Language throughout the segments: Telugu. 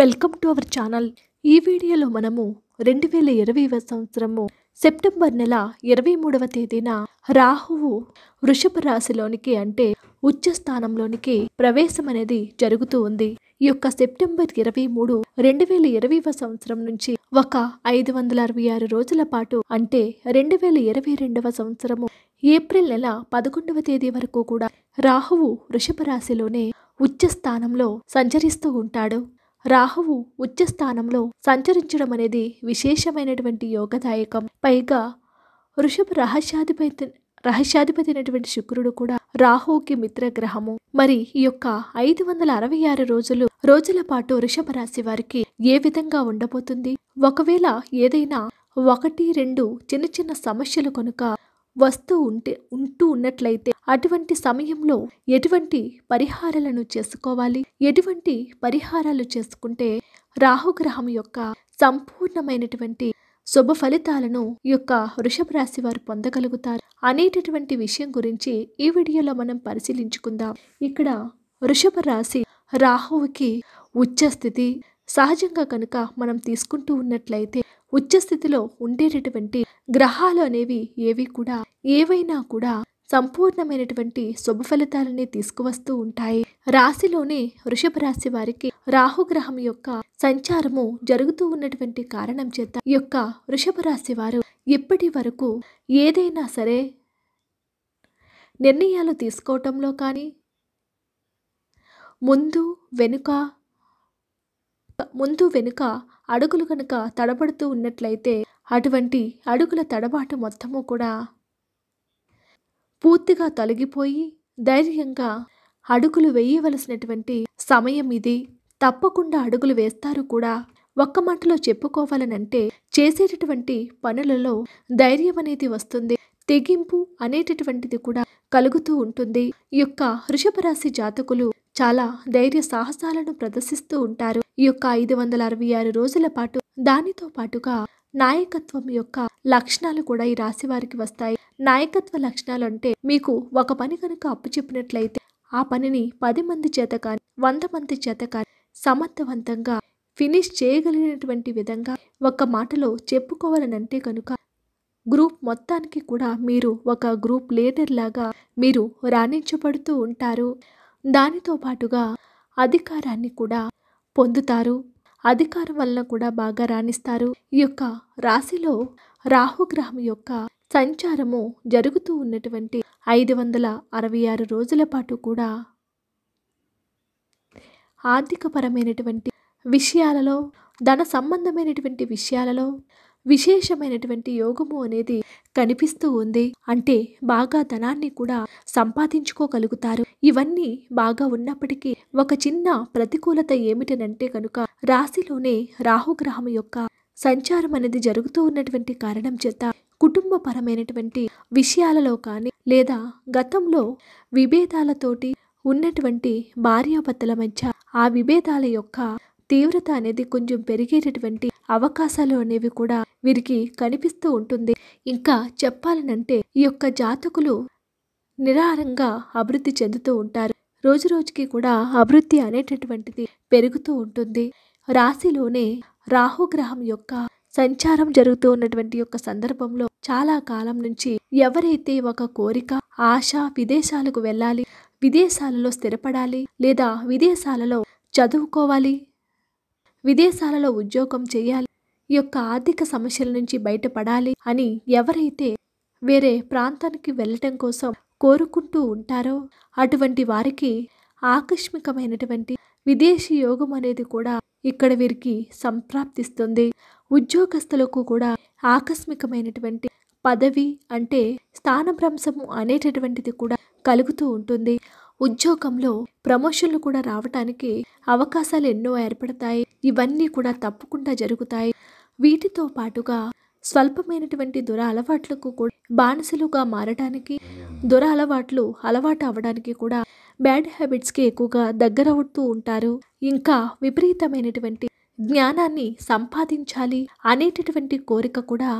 వెల్కమ్ టు అవర్ ఛానల్ ఈ వీడియోలో మనము రెండు వేల ఇరవై సంవత్సరము సెప్టెంబర్ నెల ఇరవై మూడవ తేదీన రాహువు వృషభ రాశిలోనికి అంటే ఉచ్చ స్థానంలోనికి ప్రవేశం అనేది జరుగుతూ ఉంది ఈ యొక్క సెప్టెంబర్ ఇరవై మూడు రెండు వేల ఇరవైవ సంవత్సరం నుంచి ఒక ఐదు వందల అరవై ఆరు రోజుల పాటు అంటే రెండు వేల ఇరవై రెండవ సంవత్సరము ఏప్రిల్ నెల పదకొండవ తేదీ వరకు కూడా రాహువు వృషభ రాశిలోనే ఉచ్చ స్థానంలో సంచరిస్తూ ఉంటాడు రాహువు ఉచ్చ స్థానంలో సంచరించడం అనేది విశేషమైనటువంటి యోగదాయకం పైగా వృషభ రహస్యాధిపతి రహస్యాధిపతి అయినటువంటి శుక్రుడు కూడా రాహువుకి మిత్రగ్రహము మరి ఈ యొక్క ఐదు వందల అరవై ఆరు రోజులు రోజుల పాటు వృషభ రాశి వారికి ఏ విధంగా ఉండబోతుంది ఒకవేళ ఏదైనా ఒకటి రెండు చిన్న చిన్న సమస్యలు కనుక వస్తూ ఉంటే ఉంటూ ఉన్నట్లయితే అటువంటి సమయంలో ఎటువంటి పరిహారాలను చేసుకోవాలి ఎటువంటి పరిహారాలు చేసుకుంటే రాహుగ్రహం యొక్క సంపూర్ణమైనటువంటి శుభ ఫలితాలను యొక్క వృషభ రాశి వారు పొందగలుగుతారు అనేటటువంటి విషయం గురించి ఈ వీడియోలో మనం పరిశీలించుకుందాం ఇక్కడ వృషభ రాశి రాహువుకి ఉచ్చస్థితి సహజంగా కనుక మనం తీసుకుంటూ ఉన్నట్లయితే ఉచ్చస్థితిలో ఉండేటటువంటి గ్రహాలు అనేవి ఏవి కూడా ఏవైనా కూడా సంపూర్ణమైనటువంటి శుభ ఫలితాలని తీసుకువస్తూ ఉంటాయి రాశిలోని వృషభ రాశి వారికి రాహుగ్రహం యొక్క సంచారము జరుగుతూ ఉన్నటువంటి కారణం చేత యొక్క వృషభ రాశి వారు ఇప్పటి వరకు ఏదైనా సరే నిర్ణయాలు తీసుకోవటంలో కానీ ముందు వెనుక ముందు వెనుక అడుగులు కనుక తడబడుతూ ఉన్నట్లయితే అటువంటి అడుగుల తడబాటు మొత్తము కూడా పూర్తిగా తొలగిపోయి ధైర్యంగా అడుగులు వేయవలసినటువంటి సమయం ఇది తప్పకుండా అడుగులు వేస్తారు కూడా ఒక్క మాటలో చెప్పుకోవాలనంటే చేసేటటువంటి పనులలో ధైర్యం అనేది వస్తుంది తెగింపు అనేటటువంటిది కూడా కలుగుతూ ఉంటుంది యొక్క వృషభ జాతకులు చాలా ధైర్య సాహసాలను ప్రదర్శిస్తూ ఉంటారు ఈ యొక్క ఐదు వందల అరవై ఆరు రోజుల పాటు దానితో పాటుగా నాయకత్వం యొక్క లక్షణాలు కూడా ఈ రాశి వారికి వస్తాయి నాయకత్వ లక్షణాలు అంటే మీకు ఒక పని కనుక అప్పు చెప్పినట్లయితే ఆ పనిని పది మంది చేత కానీ వంద మంది చేత కానీ సమర్థవంతంగా ఫినిష్ చేయగలిగినటువంటి విధంగా ఒక మాటలో చెప్పుకోవాలనంటే కనుక గ్రూప్ మొత్తానికి కూడా మీరు ఒక గ్రూప్ లీడర్ లాగా మీరు రాణించబడుతూ ఉంటారు దానితో పాటుగా అధికారాన్ని కూడా పొందుతారు అధికారం వలన కూడా బాగా రాణిస్తారు ఈ యొక్క రాశిలో రాహుగ్రహం యొక్క సంచారము జరుగుతూ ఉన్నటువంటి ఐదు వందల అరవై ఆరు రోజుల పాటు కూడా ఆర్థికపరమైనటువంటి విషయాలలో ధన సంబంధమైనటువంటి విషయాలలో విశేషమైనటువంటి యోగము అనేది కనిపిస్తూ ఉంది అంటే బాగా ధనాన్ని కూడా సంపాదించుకోగలుగుతారు ఇవన్నీ బాగా ఉన్నప్పటికీ ఒక చిన్న ప్రతికూలత ఏమిటనంటే కనుక రాశిలోనే రాహుగ్రహం యొక్క సంచారం అనేది జరుగుతూ ఉన్నటువంటి కారణం చేత కుటుంబపరమైనటువంటి విషయాలలో కానీ లేదా గతంలో విభేదాలతోటి ఉన్నటువంటి భార్యాభర్తల మధ్య ఆ విభేదాల యొక్క తీవ్రత అనేది కొంచెం పెరిగేటటువంటి అవకాశాలు అనేవి కూడా వీరికి కనిపిస్తూ ఉంటుంది ఇంకా చెప్పాలనంటే ఈ యొక్క జాతకులు నిరారంగా అభివృద్ధి చెందుతూ ఉంటారు రోజు రోజుకి కూడా అభివృద్ధి అనేటటువంటిది పెరుగుతూ ఉంటుంది రాశిలోనే రాహుగ్రహం యొక్క సంచారం జరుగుతూ ఉన్నటువంటి యొక్క సందర్భంలో చాలా కాలం నుంచి ఎవరైతే ఒక కోరిక ఆశ విదేశాలకు వెళ్ళాలి విదేశాలలో స్థిరపడాలి లేదా విదేశాలలో చదువుకోవాలి విదేశాలలో ఉద్యోగం చేయాలి ఈ యొక్క ఆర్థిక సమస్యల నుంచి బయటపడాలి అని ఎవరైతే వేరే ప్రాంతానికి వెళ్ళటం కోసం కోరుకుంటూ ఉంటారో అటువంటి వారికి ఆకస్మికమైనటువంటి విదేశీ యోగం అనేది కూడా ఇక్కడ వీరికి సంప్రాప్తిస్తుంది ఉద్యోగస్తులకు కూడా ఆకస్మికమైనటువంటి పదవి అంటే స్థానభ్రంశము అనేటటువంటిది కూడా కలుగుతూ ఉంటుంది ఉద్యోగంలో ప్రమోషన్లు కూడా రావటానికి అవకాశాలు ఎన్నో ఏర్పడతాయి ఇవన్నీ కూడా తప్పకుండా జరుగుతాయి వీటితో పాటుగా స్వల్పమైనటువంటి దుర అలవాట్లకు కూడా బానిసలుగా మారడానికి దుర అలవాట్లు అలవాటు అవడానికి కూడా బ్యాడ్ హ్యాబిట్స్కి ఎక్కువగా దగ్గర అవుతూ ఉంటారు ఇంకా విపరీతమైనటువంటి జ్ఞానాన్ని సంపాదించాలి అనేటటువంటి కోరిక కూడా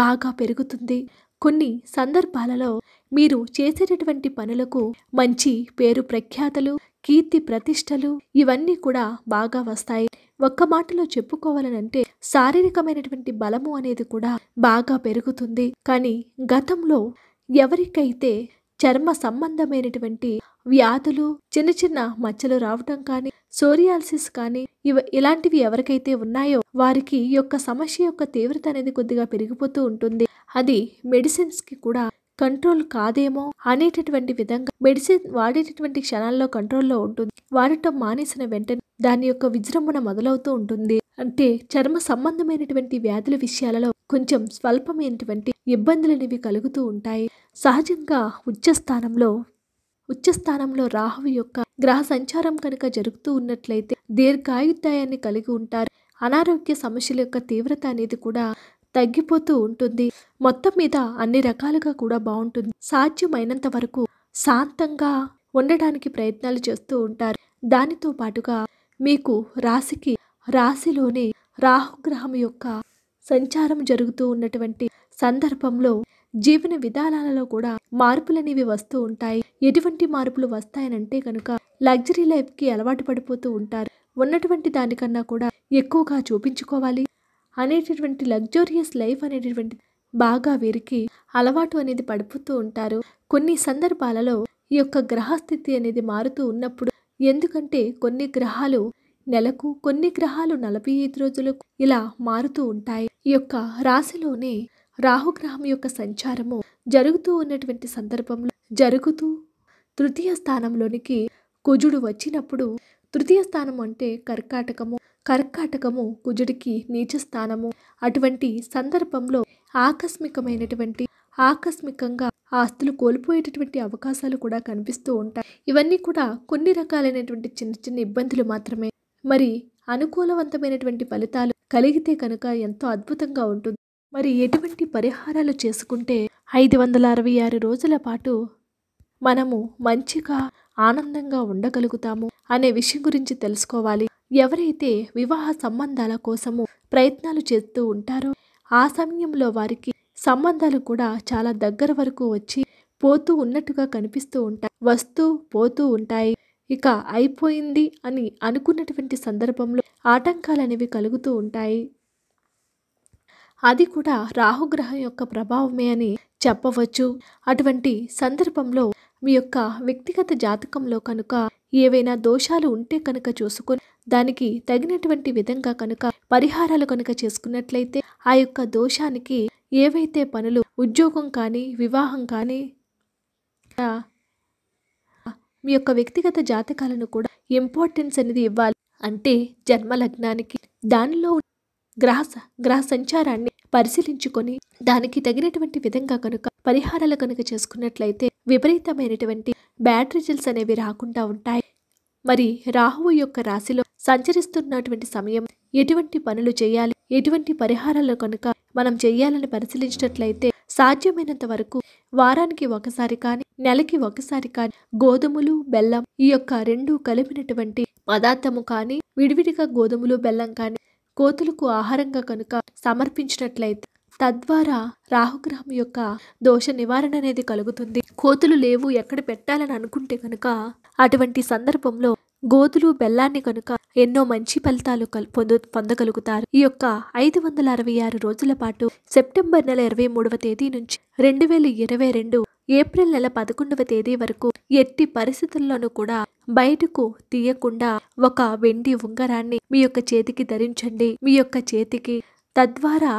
బాగా పెరుగుతుంది కొన్ని సందర్భాలలో మీరు చేసేటటువంటి పనులకు మంచి పేరు ప్రఖ్యాతలు కీర్తి ప్రతిష్టలు ఇవన్నీ కూడా బాగా వస్తాయి ఒక్క మాటలో చెప్పుకోవాలనంటే శారీరకమైనటువంటి బలము అనేది కూడా బాగా పెరుగుతుంది కానీ గతంలో ఎవరికైతే చర్మ సంబంధమైనటువంటి వ్యాధులు చిన్న చిన్న మచ్చలు రావటం కానీ సోరియాలసిస్ కానీ ఇవ ఇలాంటివి ఎవరికైతే ఉన్నాయో వారికి యొక్క సమస్య యొక్క తీవ్రత అనేది కొద్దిగా పెరిగిపోతూ ఉంటుంది అది మెడిసిన్స్కి కూడా కంట్రోల్ కాదేమో అనేటటువంటి విధంగా మెడిసిన్ వాడేటటువంటి క్షణాల్లో కంట్రోల్లో ఉంటుంది వాడటం మానేసిన వెంటనే దాని యొక్క విజృంభణ మొదలవుతూ ఉంటుంది అంటే చర్మ సంబంధమైనటువంటి వ్యాధుల విషయాలలో కొంచెం స్వల్పమైనటువంటి ఇబ్బందులు అనేవి కలుగుతూ ఉంటాయి సహజంగా ఉచ్చస్థానంలో ఉచ్చస్థానంలో రాహువు యొక్క గ్రహ సంచారం కనుక జరుగుతూ ఉన్నట్లయితే దీర్ఘాయుద్ధాయాన్ని కలిగి ఉంటారు అనారోగ్య సమస్యల యొక్క తీవ్రత అనేది కూడా తగ్గిపోతూ ఉంటుంది మొత్తం మీద అన్ని రకాలుగా కూడా బాగుంటుంది సాధ్యమైనంత వరకు శాంతంగా ఉండడానికి ప్రయత్నాలు చేస్తూ ఉంటారు దానితో పాటుగా మీకు రాశికి రాశిలోని రాహుగ్రహం యొక్క సంచారం జరుగుతూ ఉన్నటువంటి సందర్భంలో జీవన విధానాలలో కూడా మార్పులనేవి వస్తూ ఉంటాయి ఎటువంటి మార్పులు వస్తాయనంటే కనుక లగ్జరీ లైఫ్కి అలవాటు పడిపోతూ ఉంటారు ఉన్నటువంటి దానికన్నా కూడా ఎక్కువగా చూపించుకోవాలి అనేటటువంటి లగ్జూరియస్ లైఫ్ అనేటటువంటి బాగా వీరికి అలవాటు అనేది పడిపోతూ ఉంటారు కొన్ని సందర్భాలలో ఈ యొక్క గ్రహస్థితి అనేది మారుతూ ఉన్నప్పుడు ఎందుకంటే కొన్ని గ్రహాలు నెలకు కొన్ని గ్రహాలు నలభై ఐదు రోజులకు ఇలా మారుతూ ఉంటాయి ఈ యొక్క రాశిలోనే రాహుగ్రహం యొక్క సంచారము జరుగుతూ ఉన్నటువంటి సందర్భంలో జరుగుతూ తృతీయ స్థానంలోనికి కుజుడు వచ్చినప్పుడు తృతీయ స్థానం అంటే కర్కాటకము కర్కాటకము కుజుడికి నీచ స్థానము అటువంటి సందర్భంలో ఆకస్మికమైనటువంటి ఆకస్మికంగా ఆస్తులు కోల్పోయేటటువంటి అవకాశాలు కూడా కనిపిస్తూ ఉంటాయి ఇవన్నీ కూడా కొన్ని రకాలైనటువంటి చిన్న చిన్న ఇబ్బందులు మాత్రమే మరి అనుకూలవంతమైనటువంటి ఫలితాలు కలిగితే కనుక ఎంతో అద్భుతంగా ఉంటుంది మరి ఎటువంటి పరిహారాలు చేసుకుంటే ఐదు వందల అరవై ఆరు రోజుల పాటు మనము మంచిగా ఆనందంగా ఉండగలుగుతాము అనే విషయం గురించి తెలుసుకోవాలి ఎవరైతే వివాహ సంబంధాల కోసము ప్రయత్నాలు చేస్తూ ఉంటారో ఆ సమయంలో వారికి సంబంధాలు కూడా చాలా దగ్గర వరకు వచ్చి పోతూ ఉన్నట్టుగా కనిపిస్తూ ఉంటాయి వస్తూ పోతూ ఉంటాయి ఇక అయిపోయింది అని అనుకున్నటువంటి సందర్భంలో ఆటంకాలు అనేవి కలుగుతూ ఉంటాయి అది కూడా రాహుగ్రహం యొక్క ప్రభావమే అని చెప్పవచ్చు అటువంటి సందర్భంలో మీ యొక్క వ్యక్తిగత జాతకంలో కనుక ఏవైనా దోషాలు ఉంటే కనుక చూసుకొని దానికి తగినటువంటి విధంగా కనుక పరిహారాలు కనుక చేసుకున్నట్లయితే ఆ యొక్క దోషానికి ఏవైతే పనులు ఉద్యోగం కానీ వివాహం కానీ మీ యొక్క వ్యక్తిగత జాతకాలను కూడా ఇంపార్టెన్స్ అనేది ఇవ్వాలి అంటే జన్మ లగ్నానికి దానిలో గ్రహ గ్రహ సంచారాన్ని పరిశీలించుకొని దానికి తగినటువంటి విధంగా కనుక పరిహారాలు కనుక చేసుకున్నట్లయితే విపరీతమైనటువంటి బ్యాడ్ రిజల్ట్స్ అనేవి రాకుండా ఉంటాయి మరి రాహువు యొక్క రాశిలో సంచరిస్తున్నటువంటి సమయం ఎటువంటి పనులు చేయాలి ఎటువంటి పరిహారాలు కనుక మనం చేయాలని పరిశీలించినట్లయితే సాధ్యమైనంత వరకు వారానికి ఒకసారి కానీ నెలకి ఒకసారి కానీ గోధుమలు బెల్లం ఈ యొక్క రెండు కలిపినటువంటి పదార్థము కానీ విడివిడిగా గోధుమలు బెల్లం కానీ కోతులకు ఆహారంగా కనుక సమర్పించినట్లయితే తద్వారా రాహుగ్రహం యొక్క దోష నివారణ అనేది కలుగుతుంది కోతులు లేవు ఎక్కడ పెట్టాలని అనుకుంటే కనుక అటువంటి సందర్భంలో గోధులు బెల్లాన్ని కనుక ఎన్నో మంచి ఫలితాలు పొందు పొందగలుగుతారు ఈ యొక్క ఐదు వందల అరవై ఆరు రోజుల పాటు సెప్టెంబర్ నెల ఇరవై మూడవ తేదీ నుంచి రెండు వేల ఇరవై రెండు ఏప్రిల్ నెల పదకొండవ తేదీ వరకు ఎట్టి పరిస్థితుల్లోనూ కూడా బయటకు తీయకుండా ఒక వెండి ఉంగరాన్ని మీ యొక్క చేతికి ధరించండి మీ యొక్క చేతికి తద్వారా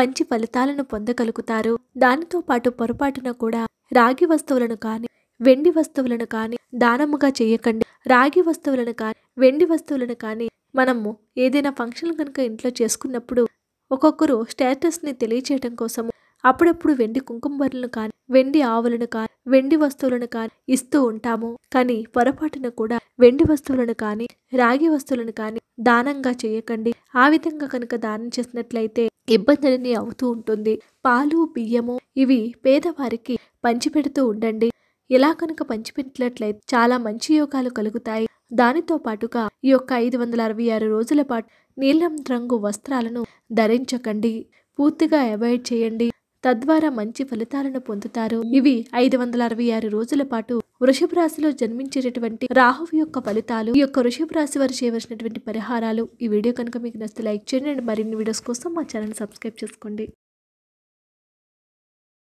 మంచి ఫలితాలను పొందగలుగుతారు దానితో పాటు పొరపాటున కూడా రాగి వస్తువులను కానీ వెండి వస్తువులను కానీ దానముగా చేయకండి రాగి వస్తువులను కానీ వెండి వస్తువులను కానీ మనము ఏదైనా ఫంక్షన్ కనుక ఇంట్లో చేసుకున్నప్పుడు ఒక్కొక్కరు స్టేటస్ని తెలియచేయడం కోసము అప్పుడప్పుడు వెండి కుంకుమరులను కానీ వెండి ఆవులను కానీ వెండి వస్తువులను కానీ ఇస్తూ ఉంటాము కానీ పొరపాటున కూడా వెండి వస్తువులను కానీ రాగి వస్తువులను కానీ దానంగా చేయకండి ఆ విధంగా కనుక దానం చేసినట్లయితే ఇబ్బంది అవుతూ ఉంటుంది పాలు బియ్యము ఇవి పేదవారికి పంచిపెడుతూ ఉండండి ఇలా కనుక పంచిపెట్టినట్లయితే చాలా మంచి యోగాలు కలుగుతాయి దానితో పాటుగా ఈ యొక్క ఐదు వందల అరవై ఆరు రోజుల పాటు నీలం రంగు వస్త్రాలను ధరించకండి పూర్తిగా అవాయిడ్ చేయండి తద్వారా మంచి ఫలితాలను పొందుతారు ఇవి ఐదు వందల అరవై ఆరు రోజుల పాటు వృషభ రాశిలో జన్మించేటటువంటి రాహువు యొక్క ఫలితాలు ఈ యొక్క వృషభ రాశి వారు చేయవలసినటువంటి పరిహారాలు ఈ వీడియో కనుక మీకు నచ్చితే లైక్ చేయండి మరిన్ని వీడియోస్ కోసం మా ఛానల్ సబ్స్క్రైబ్ చేసుకోండి